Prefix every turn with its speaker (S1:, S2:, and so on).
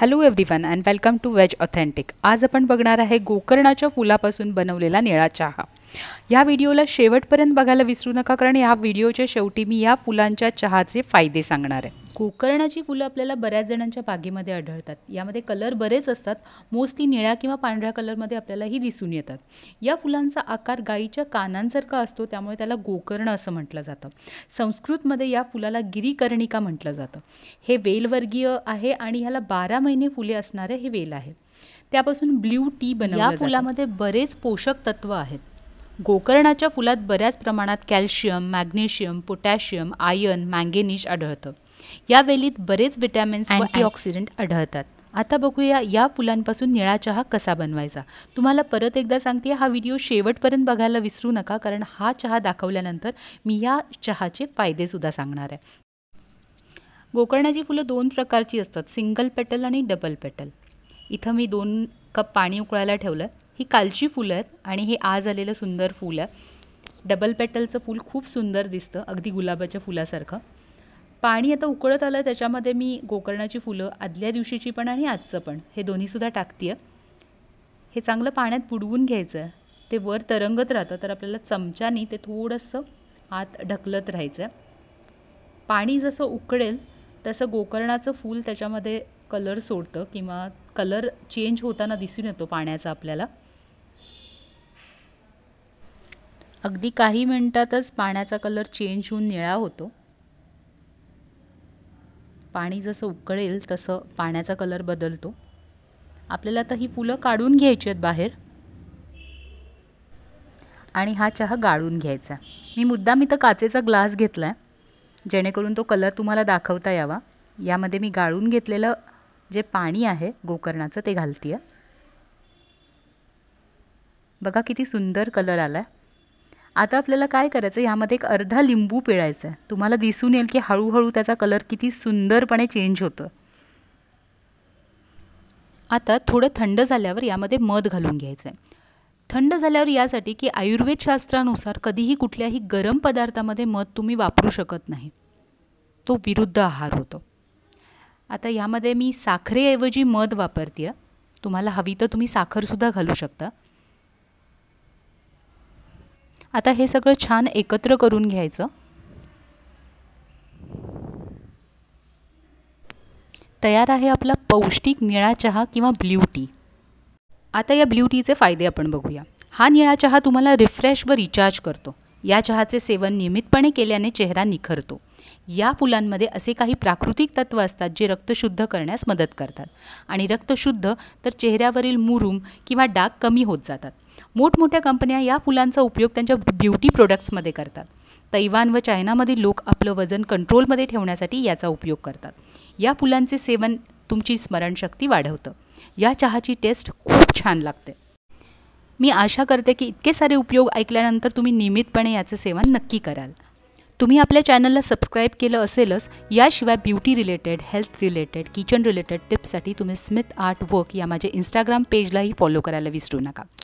S1: hello one and welcome to veg authentic आज आपण बघणार आहे गोकर्णाच्या फुलापासून बनवलेला निळा चहा या व्हिडिओला शेवटपर्यंत बघायला विसरू नका कारण या व्हिडिओच्या शेवटी मी या फुलांच्या चहाचे फायदे सांगणार आहे गोकर्णाची फुलं आपल्याला बऱ्याच जणांच्या बागेमध्ये आढळतात यामध्ये कलर बरेच असतात मोस्टली निळ्या किंवा पांढऱ्या कलरमध्ये आपल्याला ही दिसून येतात या फुलांचा आकार गाईच्या कानांसारखा असतो त्यामुळे त्याला गोकर्ण असं म्हटलं जातं संस्कृतमध्ये या फुलाला गिरीकर्णिका म्हटलं जातं हे वेलवर्गीय आहे आणि ह्याला बारा महिने फुले असणारे हे वेल आहे त्यापासून ब्ल्यू टी बन या फुलामध्ये बरेच पोषक तत्व आहेत गोकर्णाच्या फुलात बऱ्याच प्रमाणात calcium magnesium potassium iron manganese आढळतं या वेलीत बरेच विटॅमिन्स अँटीऑक्सिडंट आढळतात आता बघूया या फुलांपासून निळा चहा कसा बनवायचा तुम्हाला परत एकदा सांगते हा व्हिडिओ शेवटपर्यंत बघायला विसरू नका कारण हा चहा दाखवल्यानंतर मी या चहाचे फायदे सुद्धा सांगणार आहे गोकर्णाची फुलं दोन प्रकारची असतात सिंगल पेटल आणि डबल पेटल इथं मी दोन कप पाणी उकळायला ठेवलं ही कालची फुलं आहेत आणि हे आज आलेलं सुंदर फुल आहे डबल पेटलचं फूल खूप सुंदर दिसतं अगदी गुलाबाच्या फुलासारखं पाणी आता उकळत आलं त्याच्यामध्ये मी गोकर्णाची फुलं आदल्या दिवशीची पण आणि आजचं पण हे दोन्हीसुद्धा टाकते आहे हे चांगलं पाण्यात बुडवून घ्यायचं आहे ते वर तरंगत राहतं तर आपल्याला चमच्यानी ते थोडंसं आत ढकलत राहायचं आहे पाणी जसं उकळेल तसं गोकर्णाचं फूल त्याच्यामध्ये कलर सोडतं किंवा कलर चेंज होताना दिसून येतो पाण्याचा आपल्याला अगदी काही मिनटातच पाण्याचा कलर चेंज होऊन निळा होतो पाणी जसं उकळेल तसं पाण्याचा कलर बदलतो आपल्याला आता ही फुलं काढून घ्यायची आहेत बाहेर आणि हा चहा गाळून घ्यायचा मी मुद्दाम इथं काचेचा ग्लास घेतला आहे जेणेकरून तो कलर तुम्हाला दाखवता यावा यामध्ये मी गाळून घेतलेलं जे पाणी आहे गोकर्णाचं ते घालते आहे बघा किती सुंदर कलर आला आहे आता आपल्याला काय करायचं यामध्ये एक अर्धा लिंबू पिळायचा आहे तुम्हाला दिसून येईल की हळूहळू त्याचा कलर किती सुंदरपणे चेंज होतं आता थोडं थंड झाल्यावर यामध्ये मध घालून घ्यायचं आहे थंड झाल्यावर यासाठी की आयुर्वेदशास्त्रानुसार कधीही कुठल्याही गरम पदार्थामध्ये मध तुम्ही वापरू शकत नाही तो विरुद्ध आहार होतो आता यामध्ये मी साखरेऐवजी मध वापरते तुम्हाला हवी तर तुम्ही साखरसुद्धा घालू शकता आता हे सगळं छान एकत्र करून घ्यायचं तयार आहे आपला पौष्टिक निळा चहा किंवा ब्ल्यू टी आता या ब्ल्यू टीचे फायदे आपण बघूया हा निळा चहा तुम्हाला रिफ्रेश व रिचार्ज करतो या चहाचे सेवन नियमितपणे केल्याने चेहरा निखरतो या फुलांमध्ये असे काही प्राकृतिक तत्त्व असतात जे रक्त शुद्ध करण्यास मदत करतात आणि रक्त शुद्ध तर चेहऱ्यावरील मुरूम किंवा डाग कमी होत जातात मोठमोठ्या कंपन्या या फुलांचा उपयोग त्यांच्या ब्युटी प्रोडक्ट्समध्ये करतात तैवान व चायनामधील लोक आपलं वजन कंट्रोलमध्ये ठेवण्यासाठी याचा उपयोग करतात या फुलांचे सेवन तुमची स्मरणशक्ती वाढवतं या चहाची टेस्ट खूप छान लागते मी आशा करते की इतके सारे उपयोग ऐकल्यानंतर तुम्ही नियमितपणे याचं सेवन नक्की कराल तुम्ही आपल्या चॅनलला सबस्क्राईब केलं असेलच याशिवाय beauty related health related kitchen related टिप्ससाठी तुम्ही स्मिथ आर्ट वर्क या माझ्या इंस्टाग्राम पेजलाही फॉलो करायला विसरू नका